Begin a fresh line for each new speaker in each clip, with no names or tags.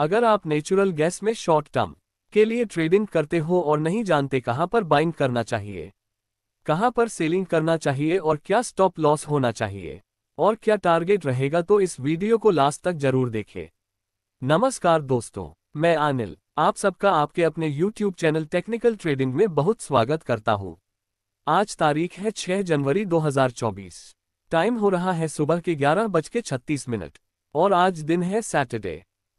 अगर आप natural gas में शॉर्ट टर्म के लिए ट्रेडिंग करते हो और नहीं जानते कहां पर बाइंग करना चाहिए कहां पर सेलिंग करना चाहिए और क्या स्टॉप लॉस होना चाहिए और क्या टारगेट रहेगा तो इस वीडियो को लास्ट तक जरूर देखें नमस्कार दोस्तों मैं अनिल आप सबका आपके अपने यूट्यूब चैनल टेक्निकल ट्रेडिंग में बहुत स्वागत करता हूं। आज तारीख है छह जनवरी दो टाइम हो रहा है सुबह के ग्यारह बज के छत्तीस मिनट और आज दिन है सैटरडे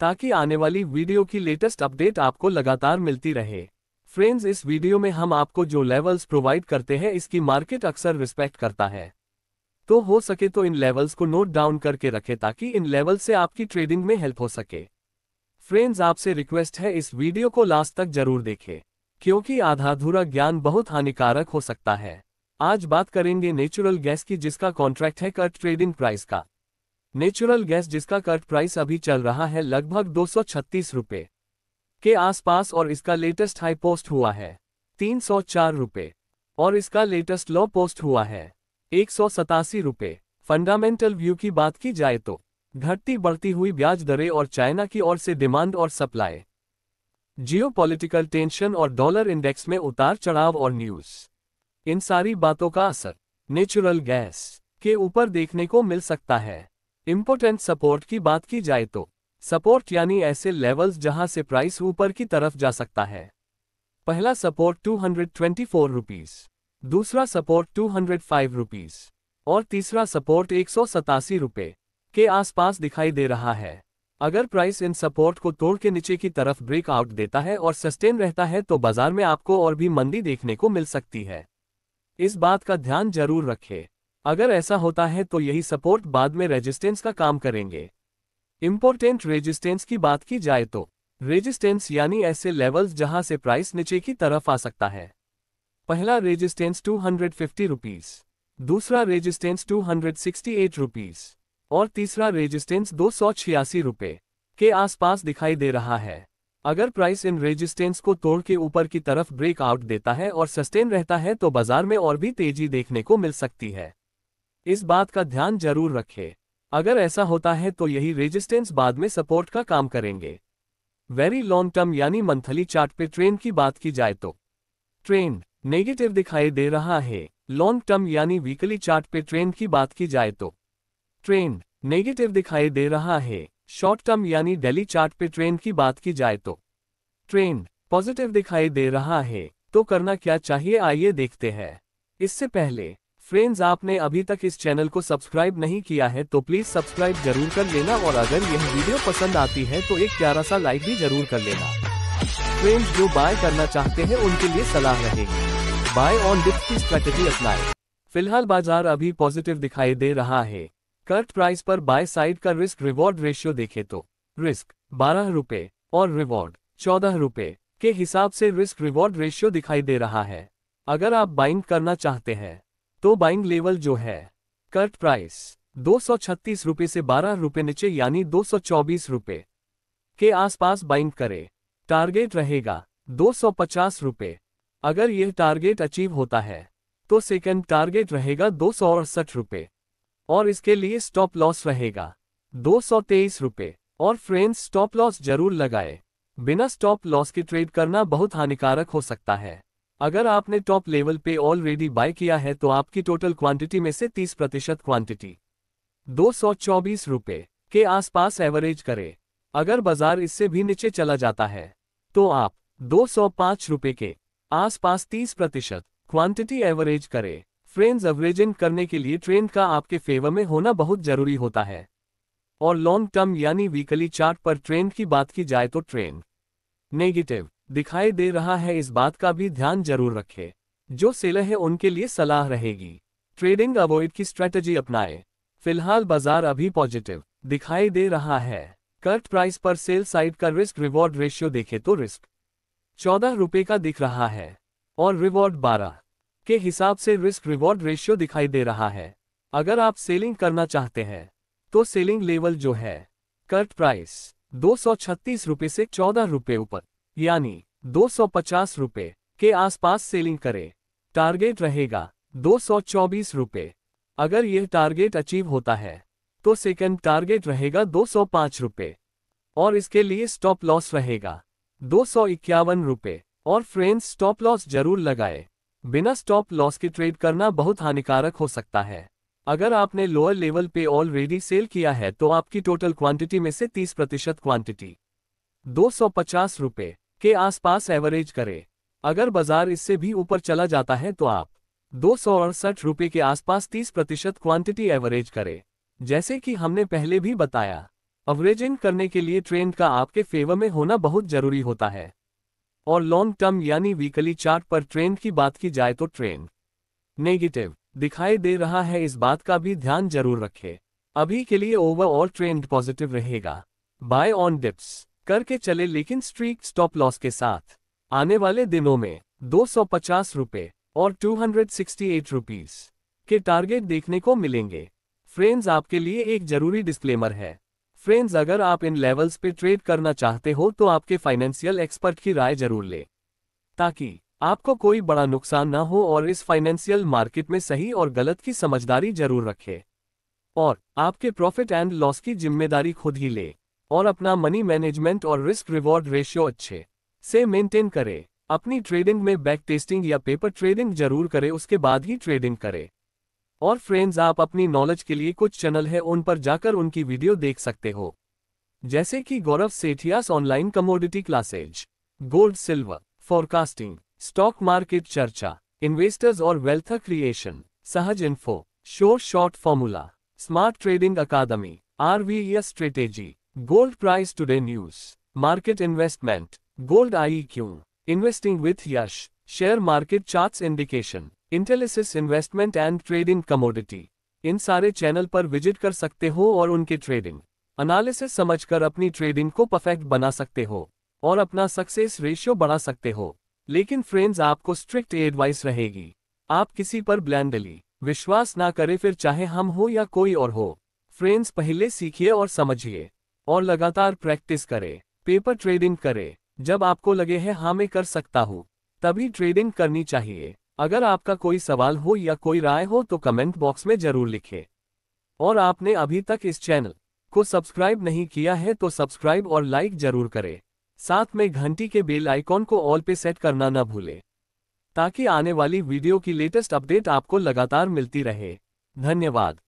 ताकि आने वाली वीडियो की लेटेस्ट अपडेट आपको लगातार मिलती रहे फ्रेंड्स इस वीडियो में हम आपको जो लेवल्स प्रोवाइड करते हैं इसकी मार्केट अक्सर रिस्पेक्ट करता है तो हो सके तो इन लेवल्स को नोट डाउन करके रखें ताकि इन लेवल्स से आपकी ट्रेडिंग में हेल्प हो सके फ्रेंड्स आपसे रिक्वेस्ट है इस वीडियो को लास्ट तक जरूर देखें क्योंकि आधा अधूरा ज्ञान बहुत हानिकारक हो सकता है आज बात करेंगे नेचुरल गैस की जिसका कॉन्ट्रैक्ट है कट ट्रेडिंग प्राइस का नेचुरल गैस जिसका कट प्राइस अभी चल रहा है लगभग दो सौ के आसपास और इसका लेटेस्ट हाई पोस्ट हुआ है तीन सौ और इसका लेटेस्ट लो पोस्ट हुआ है एक सौ फंडामेंटल व्यू की बात की जाए तो घटती बढ़ती हुई ब्याज दरें और चाइना की ओर से डिमांड और सप्लाई जियोपॉलिटिकल टेंशन और डॉलर इंडेक्स में उतार चढ़ाव और न्यूज इन सारी बातों का असर नेचुरल गैस के ऊपर देखने को मिल सकता है इम्पोर्टेंट सपोर्ट की बात की जाए तो सपोर्ट यानी ऐसे लेवल्स जहां से प्राइस ऊपर की तरफ जा सकता है पहला support two hundred twenty four rupees दूसरा support two hundred five rupees और तीसरा सपोर्ट एक सौ सतासी रुपये के आसपास दिखाई दे रहा है अगर प्राइस इन सपोर्ट को तोड़ के नीचे की तरफ ब्रेक आउट देता है और सस्टेन रहता है तो बाजार में आपको और भी मंदी देखने को मिल सकती है इस बात का ध्यान जरूर रखें अगर ऐसा होता है तो यही सपोर्ट बाद में रेजिस्टेंस का काम करेंगे इम्पोर्टेंट रेजिस्टेंस की बात की जाए तो रेजिस्टेंस यानी ऐसे लेवल्स जहां से प्राइस नीचे की तरफ आ सकता है पहला resistance two hundred fifty rupees दूसरा resistance two hundred sixty eight rupees और तीसरा रेजिस्टेंस दो सौ छियासी रुपये के आसपास दिखाई दे रहा है अगर प्राइस इन रेजिस्टेंस को तोड़ के ऊपर की तरफ ब्रेकआउट देता है और सस्टेन रहता है तो बाजार में और भी तेजी देखने को मिल सकती है इस बात का ध्यान जरूर रखें अगर ऐसा होता है तो यही रेजिस्टेंस बाद में सपोर्ट का काम करेंगे वेरी लॉन्ग टर्म यानी मंथली चार्ट पे ट्रेन की बात की जाए तो ट्रेन नेगेटिव दिखाई दे रहा है लॉन्ग टर्म यानी वीकली चार्ट पे ट्रेन की बात की जाए तो ट्रेन नेगेटिव दिखाई दे रहा है शॉर्ट टर्म यानी डेली चार्ट पे ट्रेन की बात की जाए तो ट्रेन पॉजिटिव दिखाई दे रहा है तो करना क्या चाहिए आइए देखते हैं इससे पहले फ्रेंड्स आपने अभी तक इस चैनल को सब्सक्राइब नहीं किया है तो प्लीज सब्सक्राइब जरूर कर लेना और अगर यह वीडियो पसंद आती है तो एक प्यारा सा लाइक भी जरूर कर लेना फ्रेंड्स जो बाय करना चाहते हैं उनके लिए सलाह रहेगी बाय ऑन डिप की स्ट्रेटेजी अपनाए फिलहाल बाजार अभी पॉजिटिव दिखाई दे रहा है कर्ट प्राइस पर बाय साइड का रिस्क रिवॉर्ड रेशियो देखे तो रिस्क बारह रूपए और रिवॉर्ड चौदह रूपए के हिसाब से रिस्क रिवॉर्ड रेशियो दिखाई दे रहा है अगर आप बाइंग करना चाहते हैं तो बाइंग लेवल जो है कर्ट प्राइस दो सौ छत्तीस से बारह रुपये नीचे यानी दो सौ चौबीस के आसपास बाइंग करें टारगेट रहेगा दो सौ पचास रुपये अगर यह टारगेट अचीव होता है तो सेकंड टारगेट रहेगा दो सौ अड़सठ रुपये और इसके लिए स्टॉप लॉस रहेगा दो सौ तेईस और फ्रेंड्स स्टॉप लॉस जरूर लगाए बिना स्टॉप लॉस के ट्रेड करना बहुत हानिकारक हो सकता है अगर आपने टॉप लेवल पे ऑलरेडी बाय किया है तो आपकी टोटल क्वांटिटी में से 30 प्रतिशत क्वांटिटी दो रुपए के आसपास एवरेज करे अगर बाजार इससे भी नीचे चला जाता है तो आप दो रुपए के आसपास 30 प्रतिशत क्वांटिटी एवरेज करें फ्रेंड्स एवरेजिंग करने के लिए ट्रेंड का आपके फेवर में होना बहुत जरूरी होता है और लॉन्ग टर्म यानी वीकली चार्ट पर ट्रेंड की बात की जाए तो ट्रेंड नेगेटिव दिखाई दे रहा है इस बात का भी ध्यान जरूर रखें जो सेलर है उनके लिए सलाह रहेगी ट्रेडिंग अवॉइड की स्ट्रेटजी अपनाएं फिलहाल बाजार अभी पॉजिटिव दिखाई दे रहा है कर्ट प्राइस पर सेल साइड का रिस्क रिवॉर्ड रेशियो देखे तो रिस्क चौदह रुपये का दिख रहा है और रिवॉर्ड बारह के हिसाब से रिस्क रिवॉर्ड रेशियो दिखाई दे रहा है अगर आप सेलिंग करना चाहते हैं तो सेलिंग लेवल जो है कर्ट प्राइस दो सौ छत्तीस से चौदह रुपये ऊपर यानी दो सौ पचास रुपये के आसपास सेलिंग करें टारगेट रहेगा दो सौ चौबीस अगर यह टारगेट अचीव होता है तो सेकंड टारगेट रहेगा दो सौ रुपये और इसके लिए स्टॉप लॉस रहेगा दो सौ इक्यावन और फ्रेंड्स स्टॉप लॉस जरूर लगाए बिना स्टॉप लॉस के ट्रेड करना बहुत हानिकारक हो सकता है अगर आपने लोअर लेवल पे ऑलरेडी सेल किया है तो आपकी टोटल क्वांटिटी में से 30 प्रतिशत क्वांटिटी दो सौ पचास रुपये के आसपास एवरेज करें अगर बाजार इससे भी ऊपर चला जाता है तो आप दो रुपए के आसपास 30 प्रतिशत क्वांटिटी एवरेज करें जैसे कि हमने पहले भी बताया एवरेजिंग करने के लिए ट्रेंड का आपके फेवर में होना बहुत जरूरी होता है और लॉन्ग टर्म यानी वीकली चार्ट पर ट्रेंड की बात की जाए तो ट्रेंड नेगेटिव दिखाई दे रहा है इस बात का भी ध्यान जरूर रखें अभी के लिए ओवरऑल ट्रेंड पॉजिटिव रहेगा बाय ऑन डिप्स करके चले लेकिन स्ट्रीक स्टॉप लॉस के साथ आने वाले दिनों में दो सौ पचास रुपये और two hundred sixty eight rupees के टारगेट देखने को मिलेंगे फ्रेंड्स आपके लिए एक जरूरी डिस्क्लेमर है फ्रेंड्स अगर आप इन लेवल्स पे ट्रेड करना चाहते हो तो आपके फाइनेंशियल एक्सपर्ट की राय जरूर लें ताकि आपको कोई बड़ा नुकसान ना हो और इस फाइनेंशियल मार्केट में सही और गलत की समझदारी जरूर रखें और आपके प्रॉफिट एंड लॉस की जिम्मेदारी खुद ही ले और अपना मनी मैनेजमेंट और रिस्क रिवॉर्ड रेशियो अच्छे से मेंटेन करें अपनी ट्रेडिंग में बैक टेस्टिंग या पेपर ट्रेडिंग जरूर करें उसके बाद ही ट्रेडिंग करें और फ्रेंड्स आप अपनी नॉलेज के लिए कुछ चैनल है उन पर जाकर उनकी वीडियो देख सकते हो जैसे कि Gaurav Sethia's online commodity classes gold silver forecasting stock market चर्चा इन्वेस्टर्स और वेल्थ क्रिएशन सहज इन्फो शोर short formula smart trading academy R V strategy Gold Price Today News Market Investment Gold IEQ Investing with Yash Share Market Charts Indication Intellisys Investment and Trading Commodity इन सारे channel पर visit कर सकते हो और उनके trading analysis समझकर अपनी ट्रेडिंग को परफेक्ट बना सकते हो और अपना सक्सेस रेशियो बढ़ा सकते हो लेकिन फ्रेंड्स आपको स्ट्रिक्ट एडवाइस रहेगी आप किसी पर ब्लैंडली विश्वास ना करें फिर चाहे हम हो या कोई और हो फ्रेंड्स पहले सीखिए और समझिए और लगातार प्रैक्टिस करें पेपर ट्रेडिंग करें जब आपको लगे है हाँ मैं कर सकता हूँ तभी ट्रेडिंग करनी चाहिए अगर आपका कोई सवाल हो या कोई राय हो तो कमेंट बॉक्स में जरूर लिखें और आपने अभी तक इस चैनल को सब्सक्राइब नहीं किया है तो सब्सक्राइब और लाइक जरूर करें साथ में घंटी के बेल आइकॉन को ऑल पे सेट करना न भूलें ताकि आने वाली वीडियो की लेटेस्ट अपडेट आपको लगातार मिलती रहे धन्यवाद